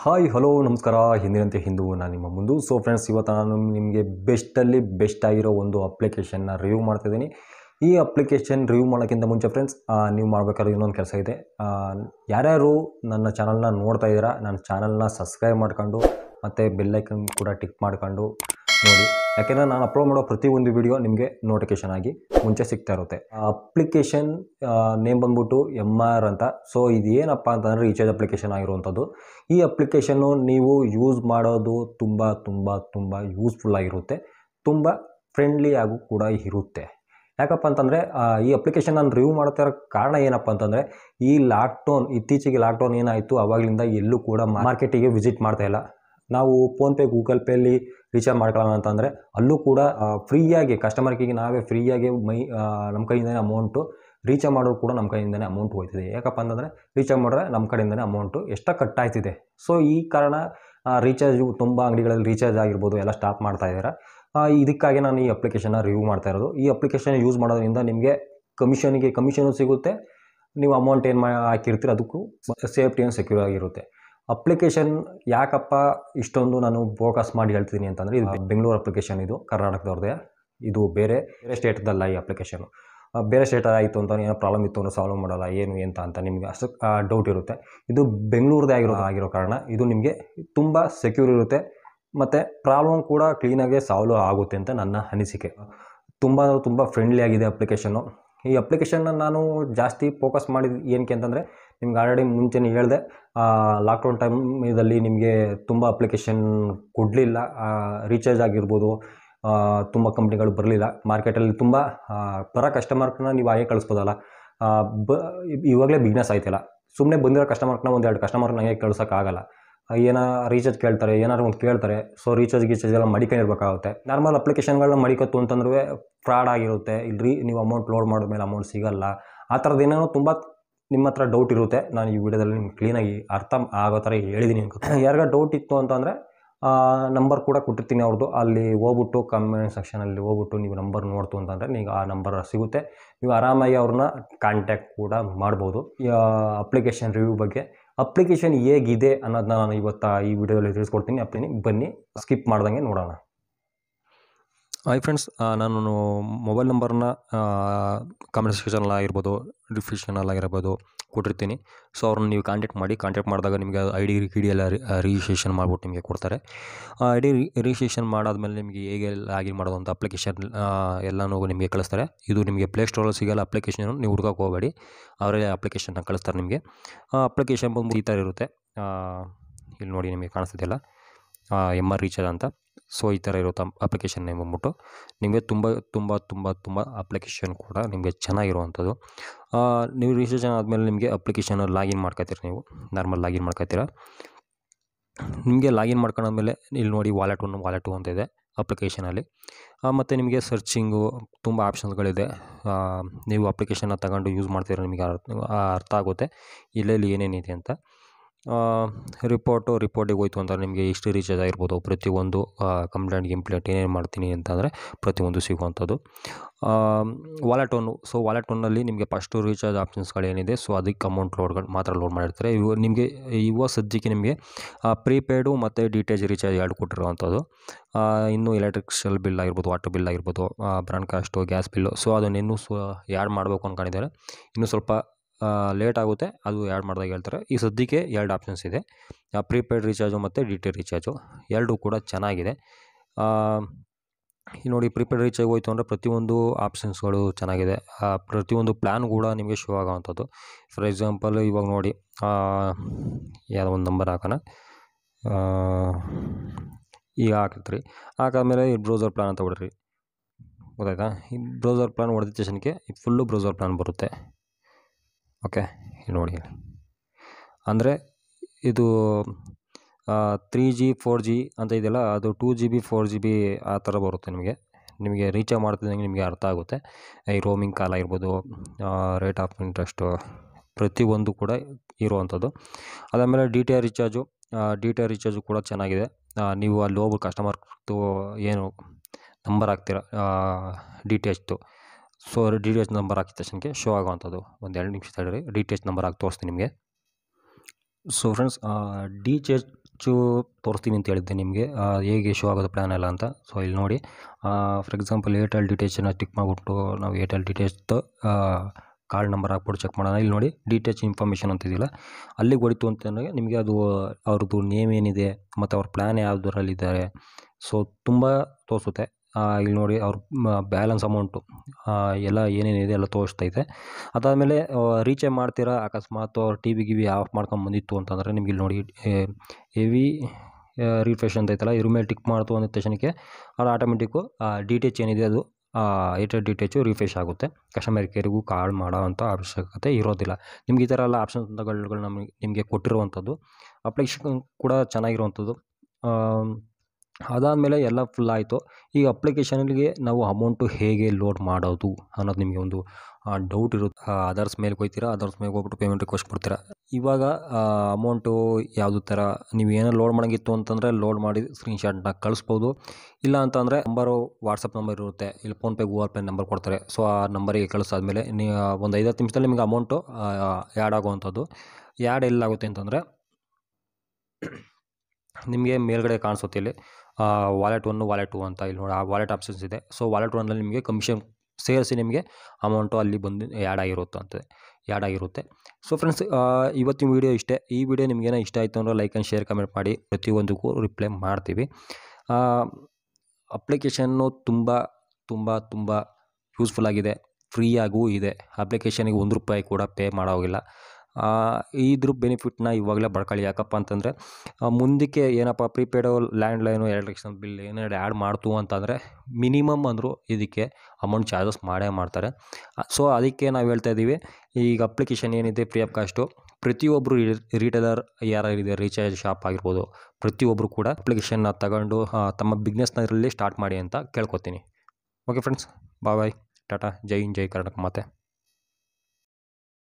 hi hello ನಮಸ್ಕಾರ ಹಿಂದಿನಂತೆ ಹಿಂದೂ ನಾನು ನಿಮ್ಮ ಮುಂದೆ ಸೊ ಫ್ರೆಂಡ್ಸ್ ಇವತ್ತು ನಾನು ನಿಮಗೆ ಬೆಸ್ಟಲ್ಲಿ ಬೆಸ್ಟ್ ಆಗಿರೋ ಒಂದು ಅಪ್ಲಿಕೇಶನ್ನ ರಿವ್ಯೂ ಮಾಡ್ತಿದ್ದೀನಿ ಈ ಅಪ್ಲಿಕೇಶನ್ ರಿವ್ಯೂ ಮಾಡೋಕ್ಕಿಂತ ಮುಂಚೆ ಫ್ರೆಂಡ್ಸ್ ನೀವು ಮಾಡಬೇಕಾದ್ರೆ ಇನ್ನೊಂದು ಕೆಲಸ ಇದೆ ಯಾರ್ಯಾರು ನನ್ನ ಚಾನಲ್ನ ನೋಡ್ತಾ ಇದ್ದೀರಾ ನನ್ನ ಚಾನಲ್ನ ಸಬ್ಸ್ಕ್ರೈಬ್ ಮಾಡ್ಕೊಂಡು ಮತ್ತು ಬೆಲ್ಲೈಕನ್ ಕೂಡ ಟಿಕ್ ಮಾಡ್ಕೊಂಡು ನೋಡಿ ಯಾಕೆಂದರೆ ನಾನು ಅಪ್ಲೋಡ್ ಮಾಡೋ ಪ್ರತಿಯೊಂದು ವೀಡಿಯೋ ನಿಮಗೆ ನೋಟಿಫಿಕೇಷನ್ ಆಗಿ ಮುಂಚೆ ಸಿಗ್ತಾ ಇರುತ್ತೆ ಅಪ್ಲಿಕೇಶನ್ ನೇಮ್ ಬಂದ್ಬಿಟ್ಟು ಎಮ್ ಆರ್ ಅಂತ ಸೊ ಇದು ಏನಪ್ಪ ಅಂತಂದರೆ ರೀಚಾರ್ಜ್ ಅಪ್ಲಿಕೇಶನ್ ಆಗಿರುವಂಥದ್ದು ಈ ಅಪ್ಲಿಕೇಶನ್ನು ನೀವು ಯೂಸ್ ಮಾಡೋದು ತುಂಬ ತುಂಬ ತುಂಬ ಯೂಸ್ಫುಲ್ ಆಗಿರುತ್ತೆ ತುಂಬ ಫ್ರೆಂಡ್ಲಿ ಆಗು ಕೂಡ ಇರುತ್ತೆ ಯಾಕಪ್ಪ ಅಂತಂದರೆ ಈ ಅಪ್ಲಿಕೇಶನ್ ನಾನು ರಿವ್ಯೂ ಮಾಡ್ತಾ ಇರೋ ಕಾರಣ ಏನಪ್ಪ ಅಂತಂದರೆ ಈ ಲಾಕ್ಡೌನ್ ಇತ್ತೀಚೆಗೆ ಲಾಕ್ಡೌನ್ ಏನಾಯಿತು ಆವಾಗಲಿಂದ ಎಲ್ಲೂ ಕೂಡ ಮಾರ್ಕೆಟಿಗೆ ವಿಸಿಟ್ ಇಲ್ಲ ನಾವು ಫೋನ್ಪೇ ಗೂಗಲ್ ಪೇಲಿ ರೀಚಾರ್ಜ್ ಮಾಡ್ಕೊಳ್ಳೋಣ ಅಂತಂದರೆ ಅಲ್ಲೂ ಕೂಡ ಫ್ರೀಯಾಗಿ ಕಸ್ಟಮರ್ಗೆ ನಾವೇ ಫ್ರೀಯಾಗಿ ಮೈ ನಮ್ಮ ಕೈಯಿಂದಲೇ ಅಮೌಂಟು ರೀಚಾರ್ಜ್ ಮಾಡೋರು ಕೂಡ ನಮ್ಮ ಕೈಯಿಂದಲೇ ಅಮೌಂಟ್ ಹೋಗ್ತಿದೆ ಯಾಕಪ್ಪ ಅಂತಂದರೆ ರೀಚಾರ್ಜ್ ಮಾಡಿದ್ರೆ ನಮ್ಮ ಕಡೆಯಿಂದಲೇ ಅಮೌಂಟು ಎಷ್ಟು ಕಟ್ಟಾಯ್ತಿದೆ ಸೊ ಈ ಕಾರಣ ರೀಚಾರ್ಜು ತುಂಬ ಅಂಗಡಿಗಳಲ್ಲಿ ರೀಚಾರ್ಜ್ ಆಗಿರ್ಬೋದು ಎಲ್ಲ ಸ್ಟಾಪ್ ಮಾಡ್ತಾ ಇದ್ದಾರೆ ಇದಕ್ಕಾಗಿ ನಾನು ಈ ಅಪ್ಲಿಕೇಶನ್ನ ರಿವ್ಯೂ ಮಾಡ್ತಾ ಇರೋದು ಈ ಅಪ್ಲಿಕೇಶನ್ ಯೂಸ್ ಮಾಡೋದ್ರಿಂದ ನಿಮಗೆ ಕಮಿಷನ್ಗೆ ಕಮಿಷನು ಸಿಗುತ್ತೆ ನೀವು ಅಮೌಂಟ್ ಏನು ಮಾ ಹಾಕಿರ್ತೀರ ಅದಕ್ಕೂ ಸೇಫ್ಟಿ ಏನು ಸೆಕ್ಯೂರ್ ಆಗಿರುತ್ತೆ ಅಪ್ಲಿಕೇಶನ್ ಯಾಕಪ್ಪ ಇಷ್ಟೊಂದು ನಾನು ಫೋಕಸ್ ಮಾಡಿ ಹೇಳ್ತೀನಿ ಅಂತಂದರೆ ಇದು ಬೆಂಗಳೂರು ಅಪ್ಲಿಕೇಶನ್ ಇದು ಕರ್ನಾಟಕದವ್ರದೇ ಇದು ಬೇರೆ ಬೇರೆ ಸ್ಟೇಟ್ದಲ್ಲ ಈ ಅಪ್ಲಿಕೇಶನು ಬೇರೆ ಸ್ಟೇಟ್ ಆಯಿತು ಅಂತ ಏನೋ ಪ್ರಾಬ್ಲಮ್ ಇತ್ತು ಅಂದರೆ ಸಾಲ್ವ್ ಮಾಡೋಲ್ಲ ಏನು ಅಂತ ಅಂತ ನಿಮಗೆ ಅಷ್ಟು ಡೌಟ್ ಇರುತ್ತೆ ಇದು ಬೆಂಗಳೂರದೇ ಆಗಿರೋ ಆಗಿರೋ ಕಾರಣ ಇದು ನಿಮಗೆ ತುಂಬ ಸೆಕ್ಯೂರ್ ಇರುತ್ತೆ ಮತ್ತು ಪ್ರಾಬ್ಲಮ್ ಕೂಡ ಕ್ಲೀನಾಗೆ ಸಾಲ್ವ್ ಆಗುತ್ತೆ ಅಂತ ನನ್ನ ಅನಿಸಿಕೆ ತುಂಬ ತುಂಬ ಫ್ರೆಂಡ್ಲಿ ಆಗಿದೆ ಅಪ್ಲಿಕೇಶನು ಈ ಅಪ್ಲಿಕೇಶನ್ನ ನಾನು ಜಾಸ್ತಿ ಫೋಕಸ್ ಮಾಡಿದ ಏನಕ್ಕೆ ಅಂತಂದರೆ ನಿಮ್ಗೆ ಆಲ್ರೆಡಿ ಮುಂಚೆನೇ ಹೇಳಿದೆ ಲಾಕ್ಡೌನ್ ಟೈಮ್ ಇದರಲ್ಲಿ ನಿಮಗೆ ತುಂಬ ಅಪ್ಲಿಕೇಶನ್ ಕೊಡಲಿಲ್ಲ ರೀಚಾರ್ಜ್ ಆಗಿರ್ಬೋದು ತುಂಬ ಕಂಪ್ನಿಗಳು ಬರಲಿಲ್ಲ ಮಾರ್ಕೆಟಲ್ಲಿ ತುಂಬ ಪರ ಕಸ್ಟಮರ್ನ ನೀವು ಹಾಗೆ ಕಳಿಸ್ಬೋದಲ್ಲ ಬ ಇವಾಗಲೇ ಬಿಸ್ನೆಸ್ ಆಯ್ತಿಲ್ಲ ಸುಮ್ಮನೆ ಬಂದಿರೋ ಕಸ್ಟಮರ್ನ ಒಂದೆರಡು ಕಸ್ಟಮರ್ನ ಹಾಗೆ ಕಳ್ಸೋಕ್ಕಾಗಲ್ಲ ಏನೋ ರೀಚಾರ್ಜ್ ಕೇಳ್ತಾರೆ ಏನಾದ್ರು ಒಂದು ಕೇಳ್ತಾರೆ ಸೊ ರೀಚಾರ್ಜ್ ಗೀಚಾರ್ಜ್ ಎಲ್ಲ ಮಡಿಕೊಂಡಿರ್ಬೇಕಾಗುತ್ತೆ ನಾರ್ಮಲ್ ಅಪ್ಲಿಕೇಶನ್ಗಳನ್ನ ಮಡಿಕತ್ತು ಅಂತಂದ್ರೆ ಫ್ರಾಡ್ ಆಗಿರುತ್ತೆ ರೀ ನೀವು ಅಮೌಂಟ್ ಲೋಡ್ ಮಾಡಿದ ಮೇಲೆ ಅಮೌಂಟ್ ಸಿಗಲ್ಲ ಆ ಥರದ್ದು ಏನೇನೋ ತುಂಬ ನಿಮ್ಮ ಹತ್ರ ಡೌಟ್ ಇರುತ್ತೆ ನಾನು ಈ ವಿಡಿಯೋದಲ್ಲಿ ನಿಮ್ಗೆ ಕ್ಲೀನಾಗಿ ಅರ್ಥ ಆಗೋ ಥರ ಹೇಳಿದ್ದೀನಿ ಯಾರಿಗ ಡೌಟ್ ಇತ್ತು ಅಂತಂದರೆ ನಂಬರ್ ಕೂಡ ಕೊಟ್ಟಿರ್ತೀನಿ ಅವ್ರದ್ದು ಅಲ್ಲಿ ಹೋಗ್ಬಿಟ್ಟು ಕಮೆಂಟ್ ಸೆಕ್ಷನಲ್ಲಿ ಹೋಗ್ಬಿಟ್ಟು ನೀವು ನಂಬರ್ ನೋಡ್ತು ಅಂತಂದರೆ ನೀವು ಆ ನಂಬರ್ ಸಿಗುತ್ತೆ ನೀವು ಆರಾಮಾಗಿ ಅವ್ರನ್ನ ಕಾಂಟ್ಯಾಕ್ಟ್ ಕೂಡ ಮಾಡ್ಬೋದು ಅಪ್ಲಿಕೇಶನ್ ರಿವ್ಯೂ ಬಗ್ಗೆ ಅಪ್ಲಿಕೇಶನ್ ಹೇಗಿದೆ ಅನ್ನೋದನ್ನ ನಾನು ಇವತ್ತು ಈ ವಿಡಿಯೋದಲ್ಲಿ ತಿಳಿಸ್ಕೊಡ್ತೀನಿ ಅಪ್ಲಿನಿ ಬನ್ನಿ ಸ್ಕಿಪ್ ಮಾಡ್ದಂಗೆ ನೋಡೋಣ ಹಾಯ್ ಫ್ರೆಂಡ್ಸ್ ನಾನು ಮೊಬೈಲ್ ನಂಬರ್ನ ಕಾಮೆಂಟ್ಸ್ ಸೆಕ್ಷನಲ್ಲಿ ಆಗಿರ್ಬೋದು ಡಿಸ್ಕ್ರಿಪ್ಷನಲ್ಲಿ ಆಗಿರ್ಬೋದು ಕೊಟ್ಟಿರ್ತೀನಿ ಸೊ ಅವ್ರನ್ನ ನೀವು ಕಾಂಟ್ಯಾಕ್ಟ್ ಮಾಡಿ ಕಾಂಟ್ಯಾಕ್ಟ್ ಮಾಡಿದಾಗ ನಿಮಗೆ ಐ ಡಿ ಡಿ ಎಲ್ಲ ರಿಜಿಸ್ಟ್ರೇಷನ್ ಮಾಡ್ಬಿಟ್ಟು ನಿಮಗೆ ಕೊಡ್ತಾರೆ ಐ ಡಿ ರಿಜಿಸ್ಟ್ರೇಷನ್ ಮಾಡಾದಮೇಲೆ ನಿಮಗೆ ಹೇಗೆ ಮಾಡೋದು ಅಂತ ಅಪ್ಲಿಕೇಶನ್ ಎಲ್ಲನೂ ನಿಮಗೆ ಕಳಿಸ್ತಾರೆ ಇದು ನಿಮಗೆ ಪ್ಲೇ ಸ್ಟೋರಲ್ಲಿ ಸಿಗಲ್ಲ ಅಪ್ಲಿಕೇಶನ್ ನೀವು ಹುಡ್ಕೋಕೆ ಹೋಗಬೇಡಿ ಅವರೇ ಅಪ್ಲಿಕೇಶನ್ನ ಕಳಿಸ್ತಾರೆ ನಿಮಗೆ ಅಪ್ಲಿಕೇಶನ್ ಬಂದು ಈ ಥರ ಇರುತ್ತೆ ಇಲ್ಲಿ ನೋಡಿ ನಿಮಗೆ ಕಾಣಿಸ್ತಿದೆಯಲ್ಲ ಎಮ್ ಆರ್ ರೀಚಾರ್ಜ್ ಅಂತ ಸೊ ಈ ಥರ ಇರೋ ಅಪ್ಲಿಕೇಶನ್ ನೇಮ್ ಬಂದ್ಬಿಟ್ಟು ನಿಮಗೆ ತುಂಬ ತುಂಬ ತುಂಬ ತುಂಬ ಅಪ್ಲಿಕೇಶನ್ ಕೂಡ ನಿಮಗೆ ಚೆನ್ನಾಗಿರುವಂಥದ್ದು ನೀವು ರಿಜಿಸ್ಟ್ರೇಷನ್ ಆದಮೇಲೆ ನಿಮಗೆ ಅಪ್ಲಿಕೇಶನ್ ಲಾಗಿನ್ ಮಾಡ್ಕೋತೀರಿ ನೀವು ನಾರ್ಮಲ್ ಲಾಗಿನ್ ಮಾಡ್ಕೋತೀರ ನಿಮಗೆ ಲಾಗಿನ್ ಮಾಡ್ಕೊಂಡಾದ್ಮೇಲೆ ಇಲ್ಲಿ ನೋಡಿ ವಾಲೆಟ್ ಒಂದು ವಾಲೆಟ್ ಅಂತ ಇದೆ ಅಪ್ಲಿಕೇಶನಲ್ಲಿ ಮತ್ತು ನಿಮಗೆ ಸರ್ಚಿಂಗು ತುಂಬ ಆಪ್ಷನ್ಸ್ಗಳಿದೆ ನೀವು ಅಪ್ಲಿಕೇಶನ್ನ ತಗೊಂಡು ಯೂಸ್ ಮಾಡ್ತೀರ ನಿಮಗೆ ಅರ್ಥ ಆಗುತ್ತೆ ಇಲ್ಲಿ ಏನೇನಿದೆ ಅಂತ ರಿಪೋರ್ಟು ರಿಪೋರ್ಟಿಗೆ ಹೋಯ್ತು ಅಂತಾರೆ ನಿಮಗೆ ಇಷ್ಟು ರೀಚಾರ್ಜ್ ಆಗಿರ್ಬೋದು ಪ್ರತಿಯೊಂದು ಕಂಪ್ಲೇಂಟ್ ಇಂಪ್ಲೇಂಟ್ ಏನೇನು ಮಾಡ್ತೀನಿ ಅಂತಂದರೆ ಪ್ರತಿಯೊಂದು ಸಿಗುವಂಥದ್ದು ವಾಲೆಟ್ ಒನ್ನು ಸೊ ವಾಲೆಟ್ ಒನ್ನಲ್ಲಿ ನಿಮಗೆ ಫಸ್ಟು ರೀಚಾರ್ಜ್ ಆಪ್ಷನ್ಸ್ಗಳು ಏನಿದೆ ಸೊ ಅದಕ್ಕೆ ಅಮೌಂಟ್ ಲೋಡ್ಗಳು ಮಾತ್ರ ಲೋಡ್ ಮಾಡಿರ್ತಾರೆ ಇವ ನಿಮಗೆ ಇವ ಸದ್ಯಕ್ಕೆ ನಿಮಗೆ ಪ್ರೀಪೇಯ್ಡು ಮತ್ತು ಡಿ ಟಿ ಎಚ್ ರೀಚಾರ್ಜ್ ಎರಡು ಕೊಟ್ಟಿರುವಂಥದ್ದು ಇನ್ನು ಎಲೆಕ್ಟ್ರಿಕ್ಸಲ್ ಬಿಲ್ ಆಗಿರ್ಬೋದು ವಾಟರ್ ಬಿಲ್ ಆಗಿರ್ಬೋದು ಬ್ರಾಂಡ್ಕಾಸ್ಟು ಗ್ಯಾಸ್ ಬಿಲ್ಲು ಸೊ ಇನ್ನೂ ಸೊ ಯಾರು ಮಾಡಬೇಕು ಅಂದ್ಕೊಂಡಿದ್ದಾರೆ ಇನ್ನೂ ಸ್ವಲ್ಪ ಲೇಟ್ ಆಗುತ್ತೆ ಅದು ಆ್ಯಡ್ ಮಾಡಿದಾಗ ಹೇಳ್ತಾರೆ ಈ ಸದ್ಯಕ್ಕೆ ಎರಡು ಆಪ್ಷನ್ಸ್ ಇದೆ ಪ್ರೀಪೇಯ್ಡ್ ರೀಚಾರ್ಜು ಮತ್ತು ಡಿ ಟಿ ರೀಚಾರ್ಜು ಎರಡೂ ಕೂಡ ಚೆನ್ನಾಗಿದೆ ನೋಡಿ ಪ್ರೀಪೇಯ್ಡ್ ರೀಚಾರ್ಜ್ ಹೋಯಿತು ಅಂದರೆ ಪ್ರತಿಯೊಂದು ಆಪ್ಷನ್ಸ್ಗಳು ಚೆನ್ನಾಗಿದೆ ಪ್ರತಿಯೊಂದು ಪ್ಲ್ಯಾನ್ ಕೂಡ ನಿಮಗೆ ಶೋ ಆಗೋವಂಥದ್ದು ಫಾರ್ ಎಕ್ಸಾಂಪಲ್ ಇವಾಗ ನೋಡಿ ಯಾವುದೋ ಒಂದು ನಂಬರ್ ಹಾಕೋಣ ಈಗ ಹಾಕಿತ್ರಿ ಹಾಕಾದ್ಮೇಲೆ ಈ ಬ್ರೌಸರ್ ಪ್ಲ್ಯಾನ್ ಅಂತ ಹೊಡ್ರಿ ಗೊತ್ತಾಯ್ತಾ ಈ ಬ್ರೌಸರ್ ಪ್ಲ್ಯಾನ್ ಹೊಡೆದ ಸ್ಟೇಷನ್ಗೆ ಫುಲ್ಲು ಬ್ರೌಸರ್ ಪ್ಲ್ಯಾನ್ ಬರುತ್ತೆ ಓಕೆ ನೋಡಿ ಅಂದರೆ ಇದು ತ್ರೀ ಜಿ ಫೋರ್ ಜಿ ಅಂತ ಇದೆಯಲ್ಲ ಅದು two G B four G B ಆ ಥರ ಬರುತ್ತೆ ನಿಮಗೆ ನಿಮಗೆ ರೀಚಾರ್ಜ್ ಮಾಡ್ತಿದ್ದಂಗೆ ನಿಮಗೆ ಅರ್ಥ ಆಗುತ್ತೆ ಈ ರೋಮಿಂಗ್ ಕಾಲ ಇರ್ಬೋದು ರೇಟ್ ಆಫ್ ಇಂಟ್ರೆಸ್ಟು ಪ್ರತಿಯೊಂದು ಕೂಡ ಇರುವಂಥದ್ದು ಅದಾದಮೇಲೆ D T R recharge D T R recharge ಕೂಡ ಚೆನ್ನಾಗಿದೆ ನೀವು ಅಲ್ಲಿ ಹೋಗ್ಬಿಟ್ಟು ಕಸ್ಟಮರ್ದು ಏನು ನಂಬರ್ ಹಾಕ್ತೀರ ಡಿ ಟಿ ಎಚ್ದು so D T H number ಹಾಕಿದ ತಕ್ಷಣಕ್ಕೆ ಶೋ ಆಗೋವಂಥದ್ದು ಒಂದು ಎರಡು ನಿಮಿಷ ತಡೀರಿ ಡಿ ಟಿ ಎಚ್ ನಂಬರ್ ಹಾಕಿ ತೋರಿಸ್ತೀನಿ ನಿಮಗೆ ಸೊ ಫ್ರೆಂಡ್ಸ್ ಡಿ ಟಿ ತೋರಿಸ್ತೀನಿ ಅಂತ ಹೇಳಿದ್ದೆ ನಿಮಗೆ ಹೇಗೆ ಶೋ ಆಗೋದು ಪ್ಲ್ಯಾನ್ ಎಲ್ಲ ಅಂತ ಸೊ ಇಲ್ಲಿ ನೋಡಿ for example Airtel D T tick ಮಾಡಿಬಿಟ್ಟು ನಾವು ಏರ್ಟೆಲ್ ಡಿಟೇಲ್ಸ್ ಕಾರ್ಡ್ ನಂಬರ್ ಹಾಕ್ಬಿಟ್ಟು ಚೆಕ್ ಮಾಡೋಣ ಇಲ್ಲಿ ನೋಡಿ ಡಿ ಟಿ ಎಚ್ ಇನ್ಫಾರ್ಮೇಷನ್ ಅಂತಿದ್ದಿಲ್ಲ ಅಲ್ಲಿಗೆ ಹೊಡಿತು ಅಂತ ನಿಮಗೆ ಅದು ಅವ್ರದ್ದು ನೇಮ್ ಏನಿದೆ ಮತ್ತು ಅವ್ರ ಪ್ಲ್ಯಾನ್ ಯಾವುದರಲ್ಲಿದ್ದಾರೆ ಸೊ ತುಂಬ ತೋರಿಸುತ್ತೆ ಇಲ್ಲಿ ನೋಡಿ ಅವ್ರ ಬ್ಯಾಲೆನ್ಸ್ ಅಮೌಂಟು ಎಲ್ಲ ಏನೇನಿದೆ ಎಲ್ಲ ತೋರಿಸ್ತೈತೆ ಅದಾದಮೇಲೆ ರೀಚೇ ಮಾಡ್ತೀರಾ ಅಕಸ್ಮಾತ್ ಅವ್ರು ಟಿ ವಿ ಗಿವಿ ಆಫ್ ಮಾಡ್ಕೊಂಡು ಬಂದಿತ್ತು ಅಂತಂದರೆ ನಿಮ್ಗೆ ಇಲ್ಲಿ ನೋಡಿ ಹೆವಿ ರೀಫ್ರೆಶ್ ಅಂತ ಐತಲ್ಲ ಇದ್ರ ಮೇಲೆ ಟಿಕ್ ಮಾಡ್ತು ಅಂದ ತಕ್ಷಣಕ್ಕೆ ಅದು ಆಟೋಮೆಟಿಕ್ಕು ಡಿ ಟಿ ಎಚ್ ಏನಿದೆ ಅದು ಏಟೆಡ್ ಡಿ ಟಿ ಎಚ್ಚು ರಿಫ್ರೆಶ್ ಆಗುತ್ತೆ ಕಸ್ಟಮರ್ ಕೇರಿಗೂ ಕಾಲ್ ಮಾಡೋವಂಥ ಅವಶ್ಯಕತೆ ಇರೋದಿಲ್ಲ ನಿಮ್ಗೆ ಈ ಥರ ಎಲ್ಲ ಆಪ್ಷನ್ಸ್ಗಳು ನಮಗೆ ನಿಮಗೆ ಕೊಟ್ಟಿರುವಂಥದ್ದು ಅಪ್ಲಿಕೇಶನ್ ಕೂಡ ಚೆನ್ನಾಗಿರುವಂಥದ್ದು ಅದಾದಮೇಲೆ ಎಲ್ಲ ಫುಲ್ ಆಯಿತು ಈಗ ಅಪ್ಲಿಕೇಶನ್ಗೆ ನಾವು ಅಮೌಂಟು ಹೇಗೆ ಲೋಡ್ ಮಾಡೋದು ಅನ್ನೋದು ನಿಮಗೆ ಒಂದು ಡೌಟ್ ಇರುತ್ತೆ ಅದರ್ಸ್ ಮೇಲೆ ಹೋಗ್ತೀರಾ ಅದರ್ಸ್ ಮೇಲೆ ಹೋಗ್ಬಿಟ್ಟು ಪೇಮೆಂಟ್ ರಿಕ್ವೆಸ್ಟ್ ಕೊಡ್ತೀರಾ ಇವಾಗ ಅಮೌಂಟು ಯಾವುದು ಥರ ನೀವು ಏನೋ ಲೋಡ್ ಮಾಡೋಂಗಿತ್ತು ಅಂತಂದರೆ ಲೋಡ್ ಮಾಡಿ ಸ್ಕ್ರೀನ್ಶಾಟ್ನ ಕಳಿಸ್ಬೋದು ಇಲ್ಲ ಅಂತಂದರೆ ನಂಬರು ವಾಟ್ಸಪ್ ನಂಬರ್ ಇರುತ್ತೆ ಇಲ್ಲಿ ಫೋನ್ಪೇ ಗೂಗಲ್ ಪೇ ನಂಬರ್ ಕೊಡ್ತಾರೆ ಸೊ ಆ ನಂಬರಿಗೆ ಕಳಿಸಾದ್ಮೇಲೆ ನೀ ಒಂದು ಐದತ್ತು ನಿಮಿಷದಲ್ಲಿ ನಿಮಗೆ ಅಮೌಂಟು ಆ್ಯಡ್ ಆಗುವಂಥದ್ದು ಆ್ಯಡ್ ಎಲ್ಲಾಗುತ್ತೆ ಅಂತಂದರೆ ನಿಮಗೆ ಮೇಲ್ಗಡೆ ಕಾಣಿಸುತ್ತೆ ಇಲ್ಲಿ ವಾಲೆಟ್ ಒನ್ನು ವಾಲೆಟ್ ಟು ಅಂತ ಇಲ್ಲಿ ನೋಡಿ ಆ ವಾಲೆಟ್ ಆಪ್ಷನ್ಸ್ ಇದೆ ಸೊ ವಾಲೆಟ್ ಒನ್ನಲ್ಲಿ ನಿಮಗೆ ಕಮಿಷನ್ ಸೇರಿಸಿ ನಿಮಗೆ ಅಮೌಂಟು ಅಲ್ಲಿ ಬಂದು ಆ್ಯಡ್ ಆಗಿರುತ್ತಂತೆ ಆ್ಯಡ್ ಆಗಿರುತ್ತೆ ಸೊ ಫ್ರೆಂಡ್ಸ್ ಇವತ್ತಿನ ವೀಡಿಯೋ ಇಷ್ಟೇ ಈ ವಿಡಿಯೋ ನಿಮಗೇನ ಇಷ್ಟ ಆಯಿತು ಅಂದರೆ ಲೈಕ್ ಆ್ಯಂಡ್ ಶೇರ್ ಕಮೆಂಟ್ ಮಾಡಿ ಪ್ರತಿಯೊಂದಕ್ಕೂ ರಿಪ್ಲೈ ಮಾಡ್ತೀವಿ ಅಪ್ಲಿಕೇಶನ್ನು ತುಂಬ ತುಂಬ ತುಂಬ ಯೂಸ್ಫುಲ್ ಆಗಿದೆ ಫ್ರೀಯಾಗೂ ಇದೆ ಅಪ್ಲಿಕೇಶನಿಗೆ ಒಂದು ರೂಪಾಯಿ ಕೂಡ ಪೇ ಮಾಡೋಗಿಲ್ಲ ಇದ್ರ ಬೆನಿಫಿಟ್ನ ಇವಾಗಲೇ ಬಳ್ಕೊಳ್ಳಿ ಯಾಕಪ್ಪ ಅಂತಂದರೆ ಮುಂದಕ್ಕೆ ಏನಪ್ಪ prepaid land line electrician bill ಏನಾದ್ರು ಆ್ಯಡ್ ಮಾಡ್ತು ಅಂತಂದರೆ ಮಿನಿಮಮ್ ಅಂದರೂ ಇದಕ್ಕೆ ಅಮೌಂಟ್ ಚಾರ್ಜಸ್ ಮಾಡೇ ಮಾಡ್ತಾರೆ ಸೊ ಅದಕ್ಕೆ ನಾವು ಹೇಳ್ತಾ ಇದ್ದೀವಿ ಈಗ ಅಪ್ಲಿಕೇಶನ್ ಏನಿದೆ ಫ್ರೀ ಆಫ್ ಕಾಸ್ಟು ಪ್ರತಿಯೊಬ್ಬರು ರೀಟೇಲರ್ ಯಾರಿದೆ ರೀಚಾರ್ಜ್ ಶಾಪ್ ಆಗಿರ್ಬೋದು ಪ್ರತಿಯೊಬ್ಬರು ಕೂಡ ಅಪ್ಲಿಕೇಶನ್ನ ತಗೊಂಡು ತಮ್ಮ ಬಿಸ್ನೆಸ್ನಲ್ಲಿ ಸ್ಟಾರ್ಟ್ ಮಾಡಿ ಅಂತ ಕೇಳ್ಕೊತೀನಿ okay friends bye bye tata ಜೈ ಇನ್ ಜೈ ಕರ್ನಾಟಕ ಮಾತೆ